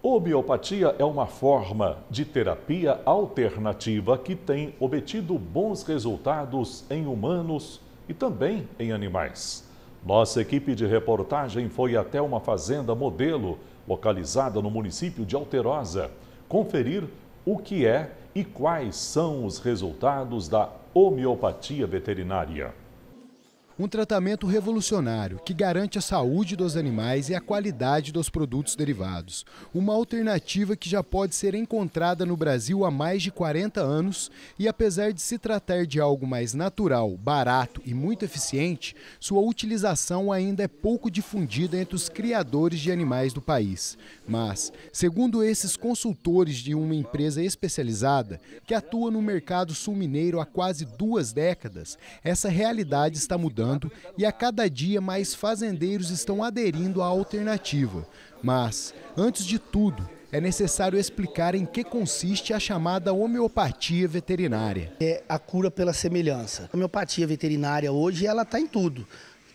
Homeopatia é uma forma de terapia alternativa que tem obtido bons resultados em humanos e também em animais. Nossa equipe de reportagem foi até uma fazenda modelo localizada no município de Alterosa conferir o que é e quais são os resultados da homeopatia veterinária. Um tratamento revolucionário que garante a saúde dos animais e a qualidade dos produtos derivados. Uma alternativa que já pode ser encontrada no Brasil há mais de 40 anos e, apesar de se tratar de algo mais natural, barato e muito eficiente, sua utilização ainda é pouco difundida entre os criadores de animais do país. Mas, segundo esses consultores de uma empresa especializada que atua no mercado sul-mineiro há quase duas décadas, essa realidade está mudando e a cada dia mais fazendeiros estão aderindo à alternativa. Mas, antes de tudo, é necessário explicar em que consiste a chamada homeopatia veterinária. É a cura pela semelhança. A homeopatia veterinária hoje ela está em tudo.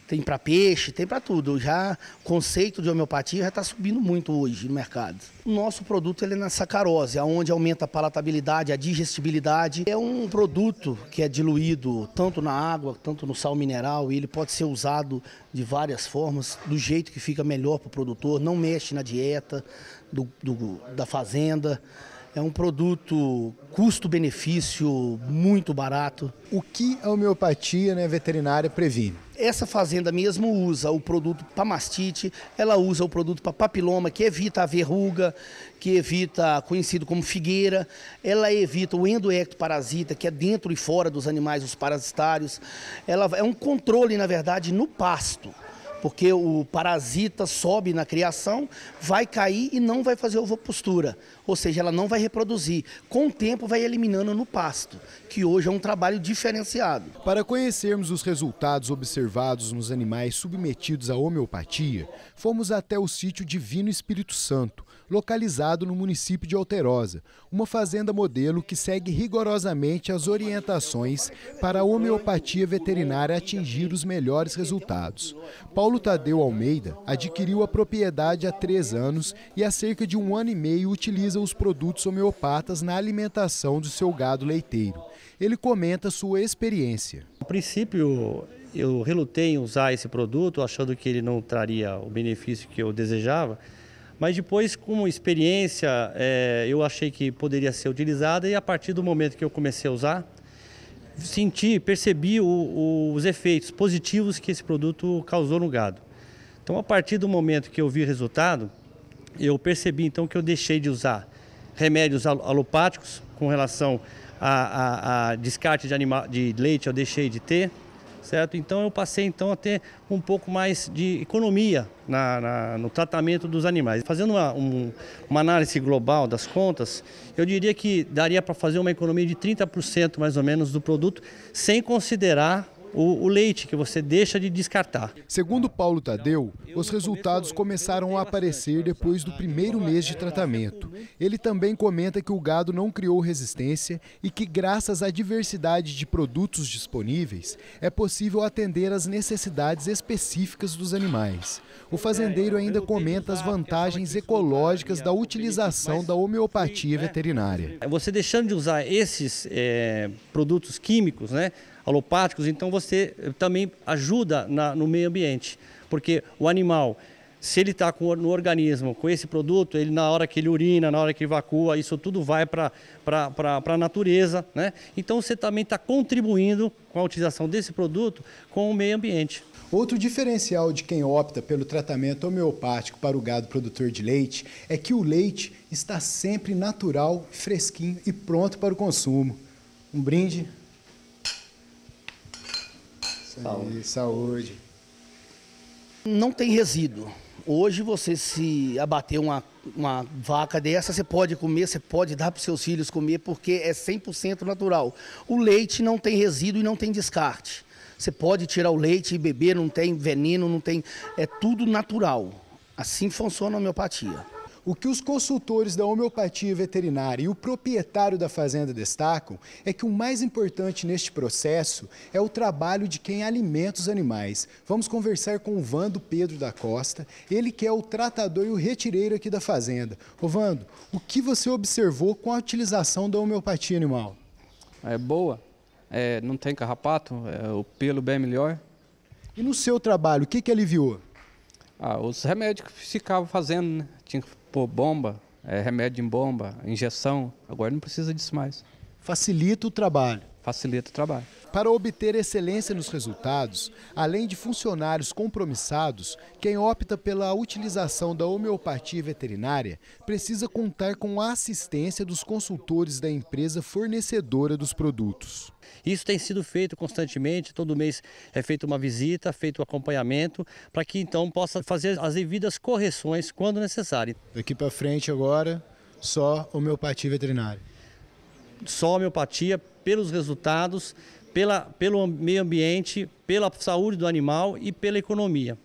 Tem para peixe, tem para tudo. Já o conceito de homeopatia já está subindo muito hoje no mercado. O nosso produto ele é na sacarose, onde aumenta a palatabilidade, a digestibilidade. É um produto que é diluído tanto na água, tanto no sal mineral, e ele pode ser usado de várias formas, do jeito que fica melhor para o produtor, não mexe na dieta do, do, da fazenda. É um produto custo-benefício muito barato. O que a homeopatia né, veterinária previne? essa fazenda mesmo usa o produto para mastite, ela usa o produto para papiloma, que evita a verruga, que evita, conhecido como figueira, ela evita o endoectoparasita, que é dentro e fora dos animais, os parasitários. Ela é um controle, na verdade, no pasto porque o parasita sobe na criação, vai cair e não vai fazer ovopostura. Ou seja, ela não vai reproduzir. Com o tempo, vai eliminando no pasto, que hoje é um trabalho diferenciado. Para conhecermos os resultados observados nos animais submetidos à homeopatia, fomos até o sítio Divino Espírito Santo, localizado no município de Alterosa, uma fazenda modelo que segue rigorosamente as orientações para a homeopatia veterinária atingir os melhores resultados. Paulo Tadeu Almeida adquiriu a propriedade há três anos e há cerca de um ano e meio utiliza utiliza os produtos homeopatas na alimentação do seu gado leiteiro. Ele comenta sua experiência. No princípio, eu relutei em usar esse produto, achando que ele não traria o benefício que eu desejava. Mas depois, como experiência, é, eu achei que poderia ser utilizada e a partir do momento que eu comecei a usar, senti, percebi o, o, os efeitos positivos que esse produto causou no gado. Então, a partir do momento que eu vi o resultado, eu percebi então que eu deixei de usar remédios alopáticos com relação a, a, a descarte de, animal de leite, eu deixei de ter, certo? Então eu passei então a ter um pouco mais de economia na, na no tratamento dos animais. Fazendo uma, um, uma análise global das contas, eu diria que daria para fazer uma economia de 30% mais ou menos do produto, sem considerar o, o, leite que você deixa de descartar. Segundo Paulo Tadeu, os resultados começaram a aparecer depois do primeiro mês de tratamento. Ele também comenta que o gado não criou resistência e que, graças à diversidade de produtos disponíveis, é possível atender às necessidades específicas dos animais. O fazendeiro ainda comenta as vantagens ecológicas da utilização da homeopatia veterinária. Você deixando de usar esses é, produtos químicos, né? alopáticos, então você eh, também ajuda na, no meio ambiente, porque o animal, se ele está no organismo com esse produto, ele na hora que ele urina, na hora que ele evacua, isso tudo vai para a natureza. Né? Então você também está contribuindo com a utilização desse produto com o meio ambiente. Outro diferencial de quem opta pelo tratamento homeopático para o gado produtor de leite é que o leite está sempre natural, fresquinho e pronto para o consumo. Um brinde Saúde. saúde. Não tem resíduo. Hoje você se abater uma, uma vaca dessa, você pode comer, você pode dar para os seus filhos comer, porque é 100% natural. O leite não tem resíduo e não tem descarte. Você pode tirar o leite e beber, não tem veneno, não tem... É tudo natural. Assim funciona a homeopatia. O que os consultores da homeopatia veterinária e o proprietário da fazenda destacam é que o mais importante neste processo é o trabalho de quem alimenta os animais. Vamos conversar com o Vando Pedro da Costa, ele que é o tratador e o retireiro aqui da fazenda. Ô Vando, o que você observou com a utilização da homeopatia animal? É boa, é, não tem carrapato, é, o pelo bem melhor. E no seu trabalho, o que, que aliviou? Ah, os remédios que ficavam fazendo, né? Tinha que pôr bomba, é, remédio em bomba, injeção. Agora não precisa disso mais. Facilita o trabalho facilita o trabalho. Para obter excelência nos resultados, além de funcionários compromissados, quem opta pela utilização da homeopatia veterinária precisa contar com a assistência dos consultores da empresa fornecedora dos produtos. Isso tem sido feito constantemente, todo mês é feita uma visita, feito o um acompanhamento, para que então possa fazer as devidas correções quando necessário. Daqui para frente agora, só homeopatia veterinária. Só homeopatia pelos resultados, pela, pelo meio ambiente, pela saúde do animal e pela economia.